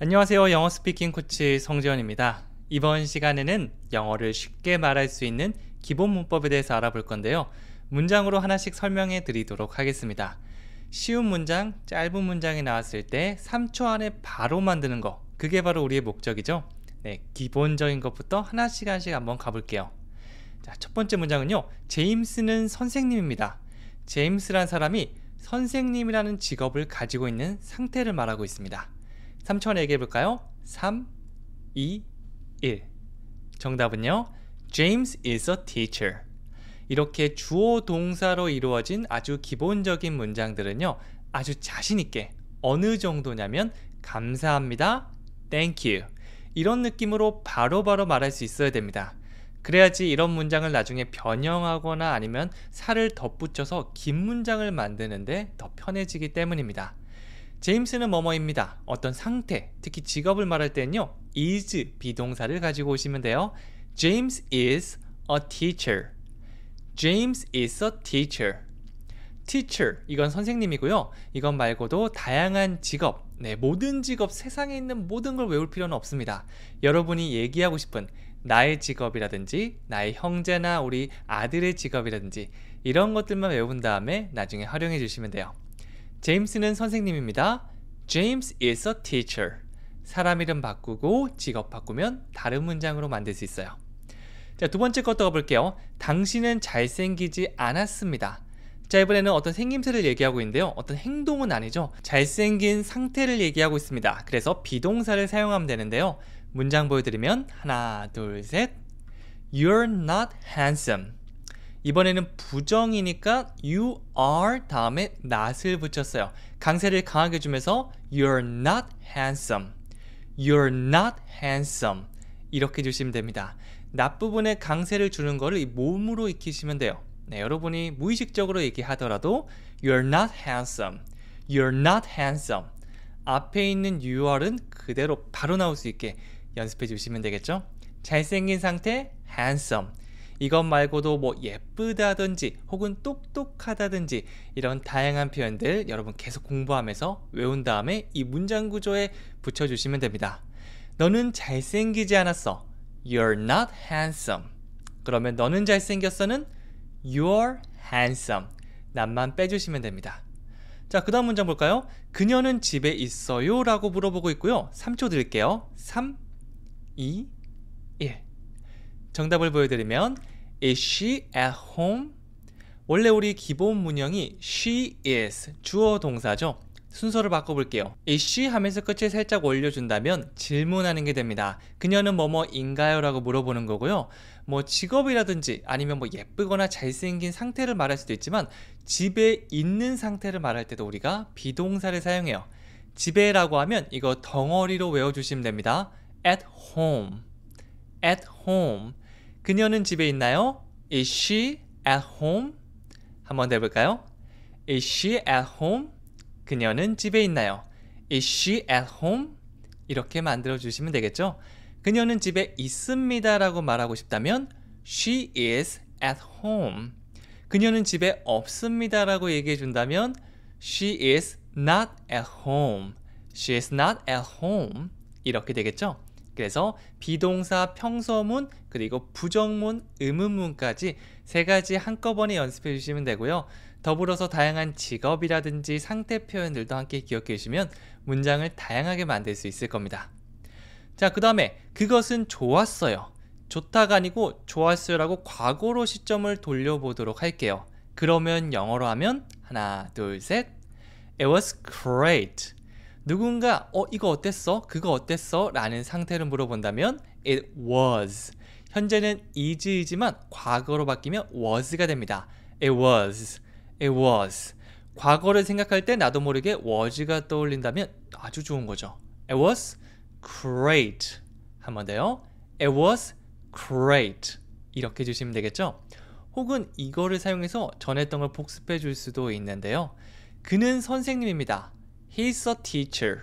안녕하세요. 영어 스피킹 코치 성재현입니다. 이번 시간에는 영어를 쉽게 말할 수 있는 기본 문법에 대해서 알아볼 건데요. 문장으로 하나씩 설명해 드리도록 하겠습니다. 쉬운 문장, 짧은 문장이 나왔을 때 3초 안에 바로 만드는 거. 그게 바로 우리의 목적이죠. 네, 기본적인 것부터 하나씩 하나씩 한번 가볼게요. 자, 첫 번째 문장은요. 제임스는 선생님입니다. 제임스란 사람이 선생님이라는 직업을 가지고 있는 상태를 말하고 있습니다. 3천 얘기해 볼까요? 3, 2, 1 정답은요 James is a teacher 이렇게 주어 동사로 이루어진 아주 기본적인 문장들은요 아주 자신있게 어느 정도냐면 감사합니다 Thank you 이런 느낌으로 바로바로 바로 말할 수 있어야 됩니다 그래야지 이런 문장을 나중에 변형하거나 아니면 살을 덧붙여서 긴 문장을 만드는데 더 편해지기 때문입니다 제임스는 뭐뭐입니다. 어떤 상태, 특히 직업을 말할 때는요. is 비동사를 가지고 오시면 돼요. James is a teacher. James is a teacher. teacher 이건 선생님이고요. 이건 말고도 다양한 직업, 네, 모든 직업 세상에 있는 모든 걸 외울 필요는 없습니다. 여러분이 얘기하고 싶은 나의 직업이라든지 나의 형제나 우리 아들의 직업이라든지 이런 것들만 외운 다음에 나중에 활용해 주시면 돼요. 제임스는 선생님입니다. James is a teacher. 사람 이름 바꾸고 직업 바꾸면 다른 문장으로 만들 수 있어요. 자, 두 번째 것도 가볼게요. 당신은 잘생기지 않았습니다. 자, 이번에는 어떤 생김새를 얘기하고 있는데요. 어떤 행동은 아니죠. 잘생긴 상태를 얘기하고 있습니다. 그래서 비동사를 사용하면 되는데요. 문장 보여드리면 하나, 둘, 셋. You're not handsome. 이번에는 부정이니까 you are 다음에 not을 붙였어요. 강세를 강하게 주면서 you're not handsome. you're not handsome. 이렇게 주시면 됩니다. 낮 부분에 강세를 주는 거를 몸으로 익히시면 돼요. 네, 여러분이 무의식적으로 얘기하더라도 you're not handsome. you're not handsome. 앞에 있는 you are은 그대로 바로 나올 수 있게 연습해 주시면 되겠죠? 잘생긴 상태 handsome. 이것 말고도 뭐 예쁘다든지 혹은 똑똑하다든지 이런 다양한 표현들 여러분 계속 공부하면서 외운 다음에 이 문장 구조에 붙여주시면 됩니다. 너는 잘생기지 않았어. You're not handsome. 그러면 너는 잘생겼어는 You're handsome. 남만 빼주시면 됩니다. 자, 그 다음 문장 볼까요? 그녀는 집에 있어요? 라고 물어보고 있고요. 3초 드릴게요. 3, 2, 1. 정답을 보여드리면 Is she at home? 원래 우리 기본 문형이 she is 주어 동사죠 순서를 바꿔볼게요 is she 하면서 끝을 살짝 올려준다면 질문하는 게 됩니다 그녀는 뭐뭐인가요? 라고 물어보는 거고요 뭐 직업이라든지 아니면 뭐 예쁘거나 잘생긴 상태를 말할 수도 있지만 집에 있는 상태를 말할 때도 우리가 비동사를 사용해요 집에라고 하면 이거 덩어리로 외워주시면 됩니다 at home at home? 그녀는 집에 있나요? Is she at home? 한번 해볼까요? Is she at home? 그녀는 집에 있나요? Is she at home? 이렇게 만들어 주시면 되겠죠? 그녀는 집에 있습니다 라고 말하고 싶다면 She is at home. 그녀는 집에 없습니다 라고 얘기해 준다면 She is not at home. She is not at home. 이렇게 되겠죠? 그래서 비동사 평서문 그리고 부정문 의문문까지 세 가지 한꺼번에 연습해 주시면 되고요. 더불어서 다양한 직업이라든지 상태 표현들도 함께 기억해 주시면 문장을 다양하게 만들 수 있을 겁니다. 자, 그 다음에 그것은 좋았어요. 좋다가 아니고 좋았어요라고 과거로 시점을 돌려보도록 할게요. 그러면 영어로 하면 하나, 둘, 셋. It was great. 누군가 어 이거 어땠어? 그거 어땠어? 라는 상태를 물어본다면 it was 현재는 is이지만 과거로 바뀌면 was가 됩니다. it was it was 과거를 생각할 때 나도 모르게 was가 떠올린다면 아주 좋은 거죠. it was great 한번 더요. it was great 이렇게 주시면 되겠죠. 혹은 이거를 사용해서 전했던 걸 복습해 줄 수도 있는데요. 그는 선생님입니다. He's a teacher.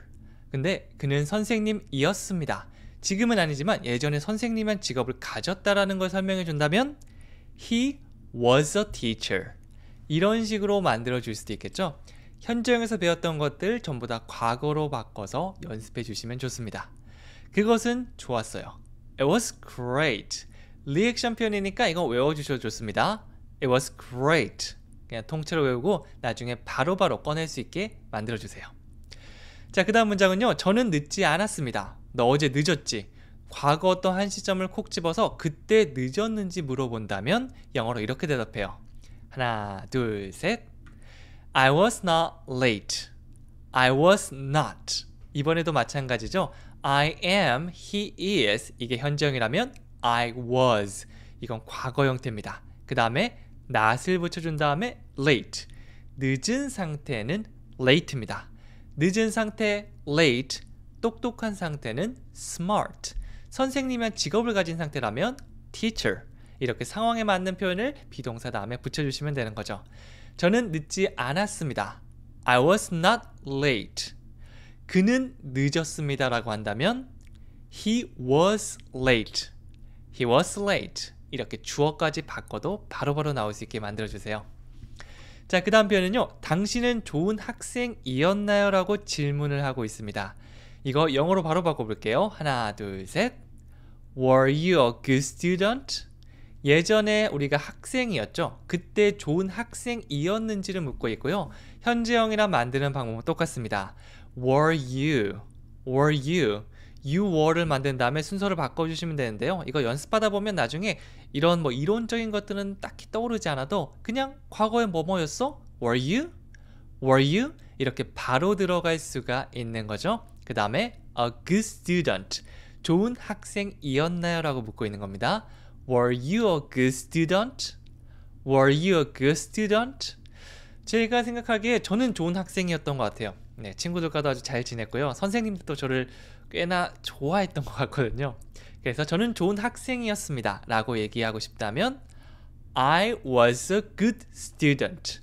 근데 그는 선생님이었습니다. 지금은 아니지만 예전에 선생님한 직업을 가졌다라는 걸 설명해 준다면 He was a teacher. 이런 식으로 만들어 줄 수도 있겠죠. 현장에서 배웠던 것들 전부 다 과거로 바꿔서 연습해 주시면 좋습니다. 그것은 좋았어요. It was great. 리액션 표현이니까 이거 외워주셔도 좋습니다. It was great. 그냥 통째로 외우고 나중에 바로바로 바로 꺼낼 수 있게 만들어주세요. 자, 그 다음 문장은요. 저는 늦지 않았습니다. 너 어제 늦었지? 과거 어떤 한 시점을 콕 집어서 그때 늦었는지 물어본다면 영어로 이렇게 대답해요. 하나, 둘, 셋. I was not late. I was not. 이번에도 마찬가지죠. I am, he is. 이게 현재형이라면 I was. 이건 과거 형태입니다. 그 다음에 not을 붙여준 다음에 late. 늦은 상태는 late입니다. 늦은 상태 late, 똑똑한 상태는 smart. 선생님의 직업을 가진 상태라면 teacher. 이렇게 상황에 맞는 표현을 비동사 다음에 붙여주시면 되는 거죠. 저는 늦지 않았습니다. I was not late. 그는 늦었습니다 라고 한다면 He was late. He was late. 이렇게 주어까지 바꿔도 바로바로 바로 나올 수 있게 만들어주세요. 자, 그 다음 표현은요. 당신은 좋은 학생이었나요? 라고 질문을 하고 있습니다. 이거 영어로 바로 바꿔볼게요. 하나, 둘, 셋. Were you a good student? 예전에 우리가 학생이었죠. 그때 좋은 학생이었는지를 묻고 있고요. 현재형이랑 만드는 방법은 똑같습니다. Were you? Were you? 유월를 만든 다음에 순서를 바꿔주시면 되는데요. 이거 연습하다 보면 나중에 이런 뭐 이론적인 것들은 딱히 떠오르지 않아도 그냥 과거에 뭐뭐였어? Were you? Were you? 이렇게 바로 들어갈 수가 있는 거죠. 그 다음에 a good student. 좋은 학생이었나요? 라고 묻고 있는 겁니다. Were you a good student? Were you a good student? 제가 생각하기에 저는 좋은 학생이었던 것 같아요. 네, 친구들과도 아주 잘 지냈고요. 선생님들도 저를 꽤나 좋아했던 것 같거든요. 그래서 저는 좋은 학생이었습니다. 라고 얘기하고 싶다면 I was a good student.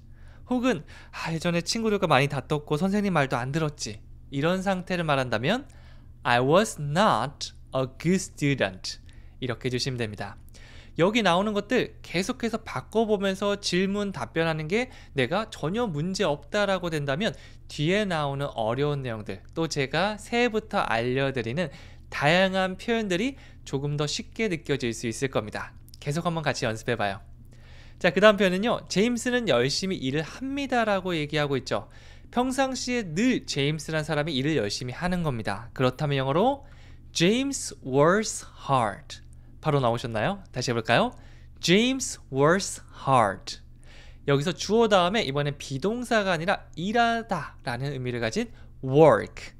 혹은 아, 예전에 친구들과 많이 다퉜고 선생님 말도 안 들었지. 이런 상태를 말한다면 I was not a good student. 이렇게 주시면 됩니다. 여기 나오는 것들 계속해서 바꿔보면서 질문 답변하는 게 내가 전혀 문제 없다라고 된다면 뒤에 나오는 어려운 내용들 또 제가 새해부터 알려드리는 다양한 표현들이 조금 더 쉽게 느껴질 수 있을 겁니다. 계속 한번 같이 연습해봐요. 자, 그 다음 표현은요. 제임스는 열심히 일을 합니다라고 얘기하고 있죠. 평상시에 늘 제임스란 사람이 일을 열심히 하는 겁니다. 그렇다면 영어로 James works hard. 바로 나오셨나요? 다시 해볼까요? James works hard. 여기서 주어 다음에 이번엔 비동사가 아니라 일하다 라는 의미를 가진 work.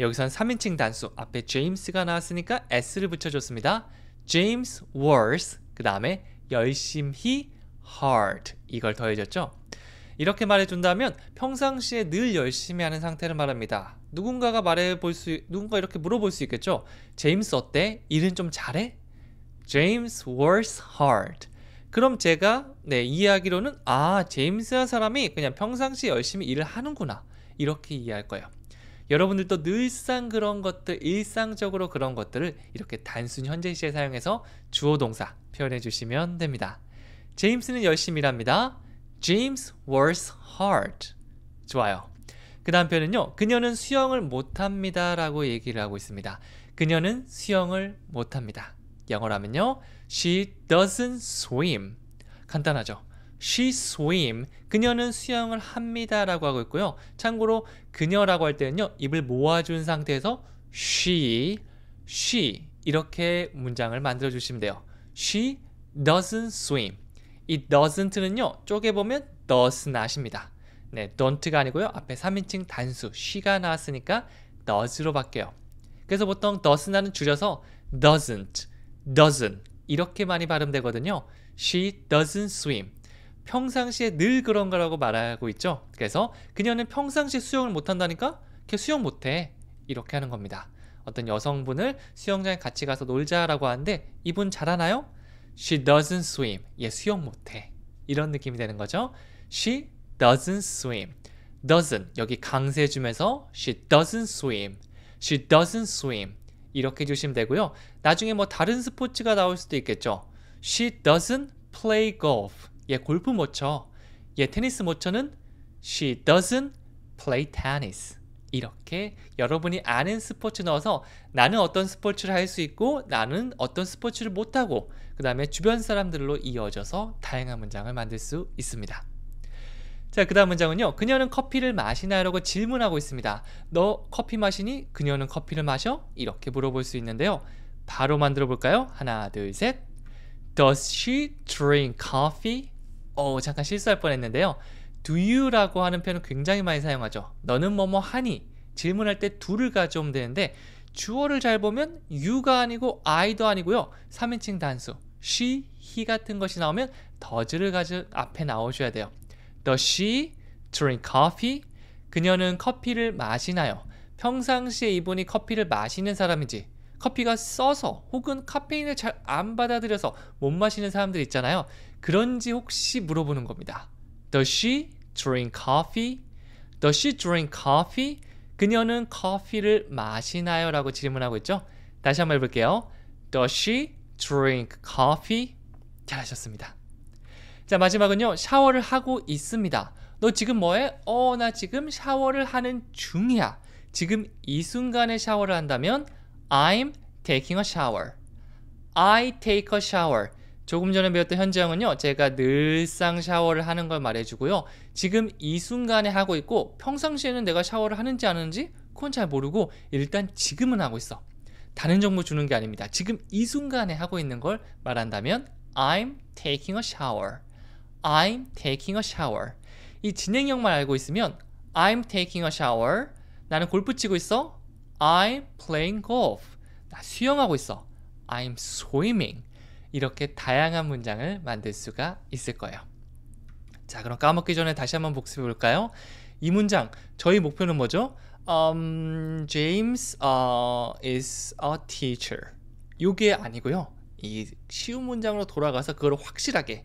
여기서는 3인칭 단수 앞에 James가 나왔으니까 S를 붙여줬습니다. James works 그 다음에 열심히 hard 이걸 더해줬죠. 이렇게 말해준다면 평상시에 늘 열심히 하는 상태를 말합니다. 누군가가 말해볼 수, 누군가 이렇게 물어볼 수 있겠죠. 제임스 어때? 일은 좀 잘해? James was hard. 그럼 제가 네 이해하기로는 아 제임스란 사람이 그냥 평상시 에 열심히 일을 하는구나 이렇게 이해할 거예요. 여러분들도 늘상 그런 것들 일상적으로 그런 것들을 이렇게 단순 현재 시에 사용해서 주어 동사 표현해 주시면 됩니다. 제임스는 열심히 일합니다. James works hard. 좋아요. 그 다음 표현은요. 그녀는 수영을 못합니다 라고 얘기를 하고 있습니다. 그녀는 수영을 못합니다. 영어라면요. She doesn't swim. 간단하죠. She swim. 그녀는 수영을 합니다라고 하고 있고요. 참고로 그녀라고 할 때는요. 입을 모아준 상태에서 she, she 이렇게 문장을 만들어 주시면 돼요. She doesn't swim. 이 doesn't는요. 쪼개보면 does not입니다. 네, don't가 아니고요. 앞에 3인칭 단수 she가 나왔으니까 does로 바뀌어요. 그래서 보통 does not은 줄여서 doesn't doesn't 이렇게 많이 발음되거든요. She doesn't swim. 평상시에 늘 그런 거라고 말하고 있죠. 그래서 그녀는 평상시 수영을 못 한다니까 걔 수영 못 해. 이렇게 하는 겁니다. 어떤 여성분을 수영장에 같이 가서 놀자라고 하는데 이분 잘하나요? She doesn't swim. 얘 수영 못 해. 이런 느낌이 되는 거죠. She doesn't swim. doesn't 여기 강세 줌에서 she doesn't swim. she doesn't swim. 이렇게 주시면 되고요. 나중에 뭐 다른 스포츠가 나올 수도 있겠죠. She doesn't play golf. 얘 골프 못 쳐. 얘 테니스 못 쳐는 She doesn't play tennis. 이렇게 여러분이 아는 스포츠 넣어서 나는 어떤 스포츠를 할 수 있고 나는 어떤 스포츠를 못하고 그 다음에 주변 사람들로 이어져서 다양한 문장을 만들 수 있습니다. 자, 그 다음 문장은요. 그녀는 커피를 마시나? 요 라고 질문하고 있습니다. 너 커피 마시니? 그녀는 커피를 마셔? 이렇게 물어볼 수 있는데요. 바로 만들어 볼까요? 하나, 둘, 셋. Does she drink coffee? 어, 잠깐 실수할 뻔했는데요. Do you라고 하는 표현 을 굉장히 많이 사용하죠. 너는 뭐뭐 하니? 질문할 때 do를 가져오면 되는데 주어를 잘 보면 you가 아니고 I도 아니고요. 3인칭 단수 she, he 같은 것이 나오면 does를 가져 앞에 나오셔야 돼요. Does she drink coffee? 그녀는 커피를 마시나요? 평상시에 이분이 커피를 마시는 사람인지 커피가 써서 혹은 카페인을 잘 안 받아들여서 못 마시는 사람들 있잖아요. 그런지 혹시 물어보는 겁니다. Does she drink coffee? Does she drink coffee? 그녀는 커피를 마시나요? 라고 질문하고 있죠. 다시 한번 해볼게요. Does she drink coffee? 잘하셨습니다. 자 마지막은요 샤워를 하고 있습니다 너 지금 뭐해? 어나 지금 샤워를 하는 중이야 지금 이 순간에 샤워를 한다면 I'm taking a shower I take a shower 조금 전에 배웠던 현재형은요 제가 늘상 샤워를 하는 걸 말해주고요 지금 이 순간에 하고 있고 평상시에는 내가 샤워를 하는지 안 하는지 그건 잘 모르고 일단 지금은 하고 있어 다른 정보 주는 게 아닙니다 지금 이 순간에 하고 있는 걸 말한다면 I'm taking a shower I'm taking a shower. 이 진행형만 알고 있으면 I'm taking a shower. 나는 골프 치고 있어. I'm playing golf. 나 수영하고 있어. I'm swimming. 이렇게 다양한 문장을 만들 수가 있을 거예요. 자, 그럼 까먹기 전에 다시 한번 복습해 볼까요? 이 문장, 저희 목표는 뭐죠? Um, James uh, is a teacher. 이게 아니고요. 이 쉬운 문장으로 돌아가서 그걸 확실하게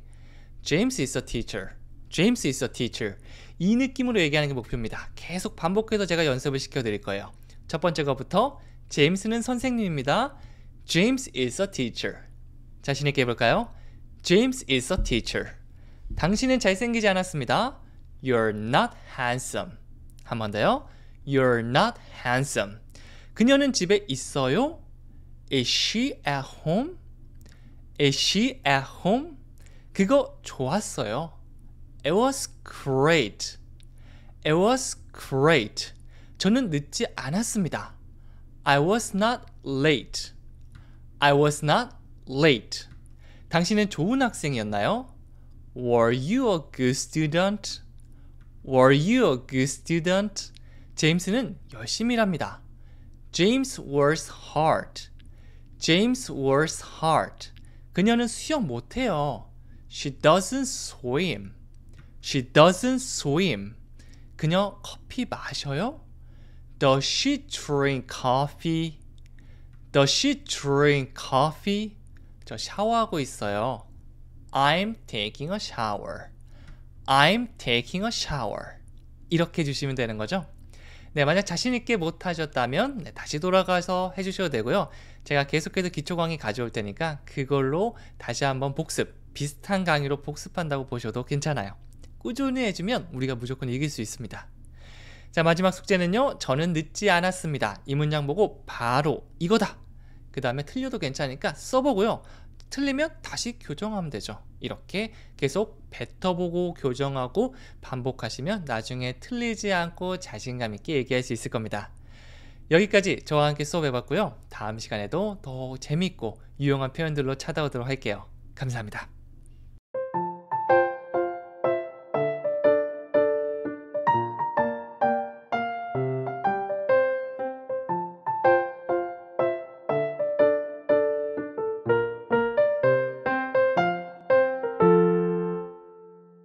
James is a teacher. James is a teacher. 이 느낌으로 얘기하는 게 목표입니다. 계속 반복해서 제가 연습을 시켜드릴 거예요. 첫 번째 거부터 James는 선생님입니다. James is a teacher. 자신 있게 해볼까요? James is a teacher. 당신은 잘생기지 않았습니다. You're not handsome. 한 번 더요. You're not handsome. 그녀는 집에 있어요? Is she at home? Is she at home? 그거 좋았어요. It was great. It was great. 저는 늦지 않았습니다. I was not late. I was not late. 당신은 좋은 학생이었나요? Were you a good student? Were you a good student? 제임스는 열심히 일합니다. James works hard. James works hard. 그녀는 수영 못해요. She doesn't swim. She doesn't swim. 그녀 커피 마셔요? Does she drink coffee? Does she drink coffee? 저 샤워하고 있어요. I'm taking a shower. I'm taking a shower. 이렇게 주시면 되는 거죠. 네, 만약 자신있게 못하셨다면 네, 다시 돌아가서 해주셔도 되고요. 제가 계속해서 기초 강의 가져올 테니까 그걸로 다시 한번 복습 비슷한 강의로 복습한다고 보셔도 괜찮아요. 꾸준히 해주면 우리가 무조건 이길 수 있습니다. 자 마지막 숙제는요. 저는 늦지 않았습니다. 이 문장 보고 바로 이거다. 그 다음에 틀려도 괜찮으니까 써보고요. 틀리면 다시 교정하면 되죠. 이렇게 계속 뱉어보고 교정하고 반복하시면 나중에 틀리지 않고 자신감 있게 얘기할 수 있을 겁니다. 여기까지 저와 함께 수업해봤고요. 다음 시간에도 더 재미있고 유용한 표현들로 찾아오도록 할게요. 감사합니다.